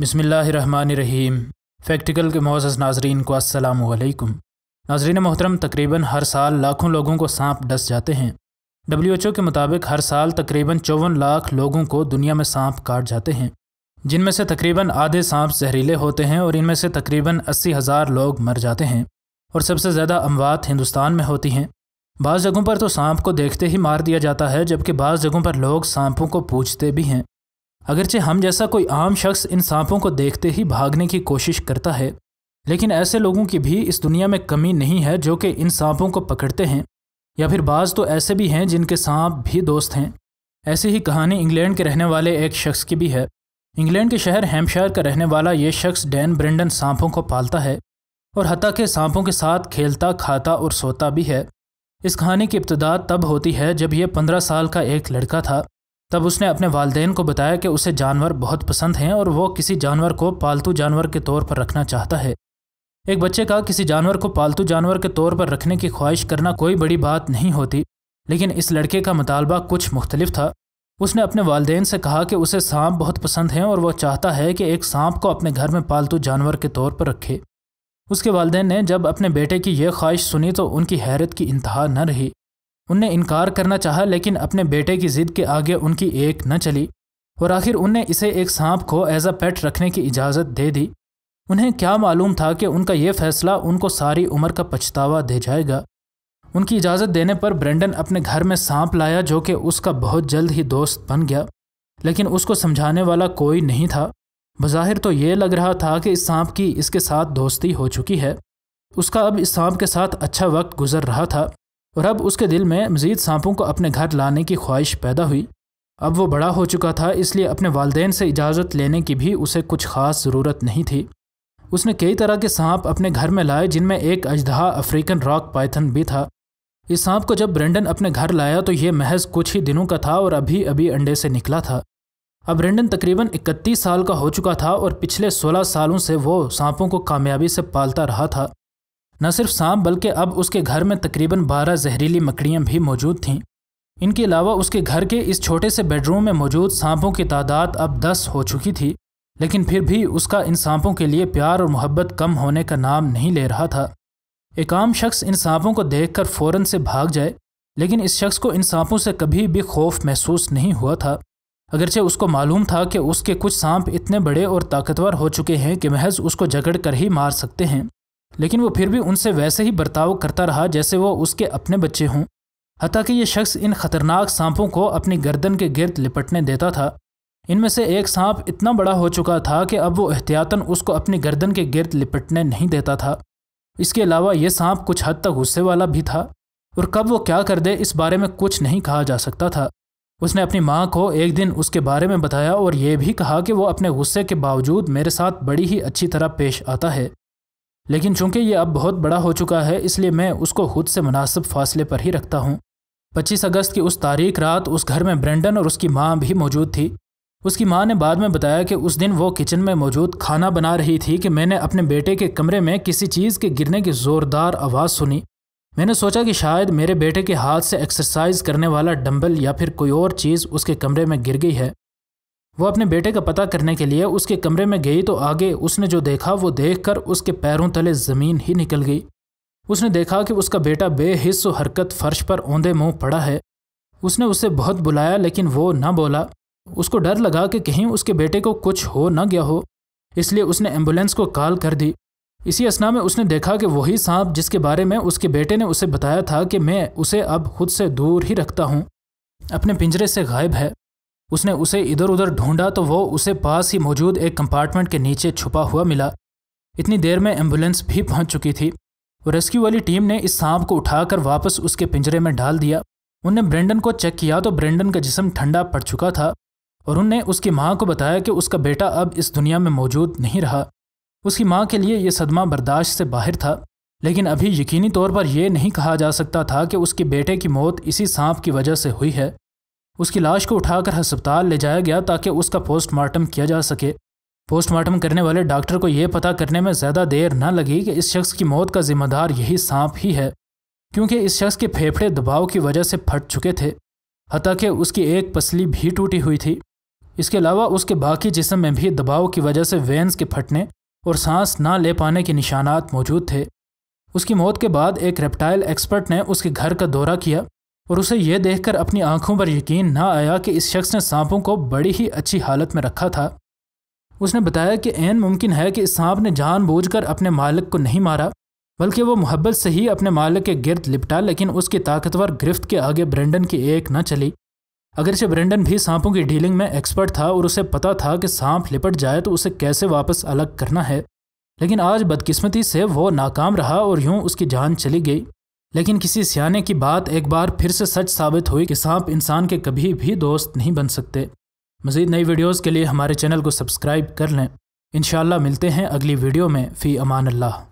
बसमीम फैक्टिकल के मोज़ नाजरीन को असलकम नाजरीन मोहतरम तकरीबन हर साल लाखों लोगों को सांप डस जाते हैं डब्ल्यू एच ओ के मुताबिक हर साल तकरीबन चौवन लाख लोगों को दुनिया में सांप काट जाते हैं जिनमें से तकरीबन आधे सांप जहरीले होते हैं और इनमें से तकरीबन अस्सी हज़ार लोग मर जाते हैं और सबसे ज़्यादा अमवात हिंदुस्तान में होती हैं बाज़ जगहों पर तो सांप को देखते ही मार दिया जाता है जबकि बाज़ जगहों पर लोग सांपों को पूछते भी हैं अगरचे हम जैसा कोई आम शख्स इन सांपों को देखते ही भागने की कोशिश करता है लेकिन ऐसे लोगों की भी इस दुनिया में कमी नहीं है जो कि इन सांपों को पकड़ते हैं या फिर बाज तो ऐसे भी हैं जिनके सांप भी दोस्त हैं ऐसी ही कहानी इंग्लैंड के रहने वाले एक शख्स की भी है इंग्लैंड के शहर हेम्पशायर का रहने वाला ये शख्स डैन ब्रेंडन सांपों को पालता है और हती के सांपों के साथ खेलता खाता और सोता भी है इस कहानी की इब्तदा तब होती है जब यह पंद्रह साल का एक लड़का था तब उसने अपने वालदेन को बताया कि उसे जानवर बहुत पसंद हैं और वो किसी जानवर को पालतू जानवर के तौर पर रखना चाहता है एक बच्चे का किसी जानवर को पालतू जानवर के तौर पर रखने की ख्वाहिश करना कोई बड़ी बात नहीं होती लेकिन इस लड़के का मतालबा कुछ मुख्तलिफ था उसने अपने वालदेन से कहा कि उसे सांप बहुत पसंद हैं और वह चाहता है कि एक सांप को अपने घर में पालतू जानवर के तौर पर रखे उसके वालदेन ने जब अपने बेटे की यह ख्वाहिश सुनी तो उनकी हैरत की इंतहा न रही उनने इनकार करना चाहा लेकिन अपने बेटे की जिद के आगे उनकी एक न चली और आखिर उनने इसे एक सांप को एज अ पेट रखने की इजाज़त दे दी उन्हें क्या मालूम था कि उनका यह फैसला उनको सारी उम्र का पछतावा दे जाएगा उनकी इजाज़त देने पर ब्रेंडन अपने घर में सांप लाया जो कि उसका बहुत जल्द ही दोस्त बन गया लेकिन उसको समझाने वाला कोई नहीं था बज़ाहिर तो ये लग रहा था कि इस सांप की इसके साथ दोस्ती हो चुकी है उसका अब इस सांप के साथ अच्छा वक्त गुजर रहा था और अब उसके दिल में मज़ीद सांपों को अपने घर लाने की ख्वाहिश पैदा हुई अब वो बड़ा हो चुका था इसलिए अपने वालदेन से इजाज़त लेने की भी उसे कुछ ख़ास ज़रूरत नहीं थी उसने कई तरह के सांप अपने घर में लाए जिनमें एक अजदहा अफ्रीकन रॉक पाइथन भी था इस सांप को जब ब्रेंडन अपने घर लाया तो यह महज कुछ ही दिनों का था और अभी अभी अंडे से निकला था अब ब्रेंडन तकरीबन 31 साल का हो चुका था और पिछले 16 सालों से वो सांपों को कामयाबी से पालता रहा था न सिर्फ सांप बल्कि अब उसके घर में तकरीबन बारह जहरीली मकड़ियाँ भी मौजूद थीं इनके अलावा उसके घर के इस छोटे से बेडरूम में मौजूद सांपों की तादाद अब दस हो चुकी थी लेकिन फिर भी उसका इन सांपों के लिए प्यार और मोहब्बत कम होने का नाम नहीं ले रहा था एक आम शख्स इन सांपों को कर फौरन से भाग जाए लेकिन इस शख्स को इन सांपों से कभी भी खौफ महसूस नहीं हुआ था अगरचे उसको मालूम था कि उसके कुछ सांप इतने बड़े और ताकतवर हो चुके हैं कि महज उसको जगड़ कर ही मार सकते हैं लेकिन वो फिर भी उनसे वैसे ही बर्ताव करता रहा जैसे वो उसके अपने बच्चे हों हती कि ये शख्स इन खतरनाक सांपों को अपनी गर्दन के गिरद लिपटने देता था इनमें से एक सांप इतना बड़ा हो चुका था कि अब वो एहतियातन उसको अपनी गर्दन के गिरद लिपटने नहीं देता था इसके अलावा ये सांप कुछ हद तक गुस्से वाला भी था और कब वो क्या कर दे इस बारे में कुछ नहीं कहा जा सकता था उसने अपनी माँ को एक दिन उसके बारे में बताया और ये भी कहा कि वो अपने गुस्से के बावजूद मेरे साथ बड़ी ही अच्छी तरह पेश आता है लेकिन चूंकि ये अब बहुत बड़ा हो चुका है इसलिए मैं उसको खुद से मुनासिब फासले पर ही रखता हूँ पच्चीस अगस्त की उस तारीख रात उस घर में ब्रेंडन और उसकी माँ भी मौजूद थी उसकी माँ ने बाद में बताया कि उस दिन वो किचन में मौजूद खाना बना रही थी कि मैंने अपने बेटे के कमरे में किसी चीज़ के गिरने की ज़ोरदार आवाज़ सुनी मैंने सोचा कि शायद मेरे बेटे के हाथ से एक्सरसाइज करने वाला डंबल या फिर कोई और चीज़ उसके कमरे में गिर गई है वो अपने बेटे का पता करने के लिए उसके कमरे में गई तो आगे उसने जो देखा वो देखकर उसके पैरों तले ज़मीन ही निकल गई उसने देखा कि उसका बेटा बेहिस्स हरकत फर्श पर ओंधे मुंह पड़ा है उसने उसे बहुत बुलाया लेकिन वो न बोला उसको डर लगा कि कहीं उसके बेटे को कुछ हो न गया हो इसलिए उसने एम्बुलेंस को कॉल कर दी इसी असना में उसने देखा कि वही सांप जिसके बारे में उसके बेटे ने उसे बताया था कि मैं उसे अब खुद से दूर ही रखता हूँ अपने पिंजरे से गायब है उसने उसे इधर उधर ढूंढा तो वो उसे पास ही मौजूद एक कंपार्टमेंट के नीचे छुपा हुआ मिला इतनी देर में एम्बुलेंस भी पहुंच चुकी थी रेस्क्यू वाली टीम ने इस सांप को उठाकर वापस उसके पिंजरे में डाल दिया उनने ब्रेंडन को चेक किया तो ब्रेंडन का जिसम ठंडा पड़ चुका था और उनने उसकी माँ को बताया कि उसका बेटा अब इस दुनिया में मौजूद नहीं रहा उसकी माँ के लिए यह सदमा बर्दाश्त से बाहर था लेकिन अभी यकीनी तौर पर यह नहीं कहा जा सकता था कि उसके बेटे की मौत इसी सांप की वजह से हुई है उसकी लाश को उठाकर अस्पताल ले जाया गया ताकि उसका पोस्टमार्टम किया जा सके पोस्टमार्टम करने वाले डॉक्टर को यह पता करने में ज़्यादा देर न लगी कि इस शख्स की मौत का जिम्मेदार यही सांप ही है क्योंकि इस शख्स के फेफड़े दबाव की वजह से फट चुके थे हत्या उसकी एक पसली भी टूटी हुई थी इसके अलावा उसके बाकी जिसम में भी दबाव की वजह से वेंस के फटने और सांस ना ले पाने के निशानात मौजूद थे उसकी मौत के बाद एक रेप्टाइल एक्सपर्ट ने उसके घर का दौरा किया और उसे यह देखकर अपनी आंखों पर यकीन ना आया कि इस शख्स ने सांपों को बड़ी ही अच्छी हालत में रखा था उसने बताया कि एन मुमकिन है कि इस सांप ने जानबूझकर अपने मालिक को नहीं मारा बल्कि वो मोहब्बत से ही अपने मालिक के गिरद लिपटा लेकिन उसकी ताकतवर गिरफ्त के आगे ब्रेंडन की एक न चली अगरचे ब्रेंडन भी सांपों की डीलिंग में एक्सपर्ट था और उसे पता था कि सांप लिपट जाए तो उसे कैसे वापस अलग करना है लेकिन आज बदकिस्मती से वो नाकाम रहा और यूं उसकी जान चली गई लेकिन किसी सियाने की बात एक बार फिर से सच साबित हुई कि सांप इंसान के कभी भी दोस्त नहीं बन सकते मज़ीद नई वीडियोज़ के लिए हमारे चैनल को सब्सक्राइब कर लें इनशाला मिलते हैं अगली वीडियो में फ़ी अमान अल्लाह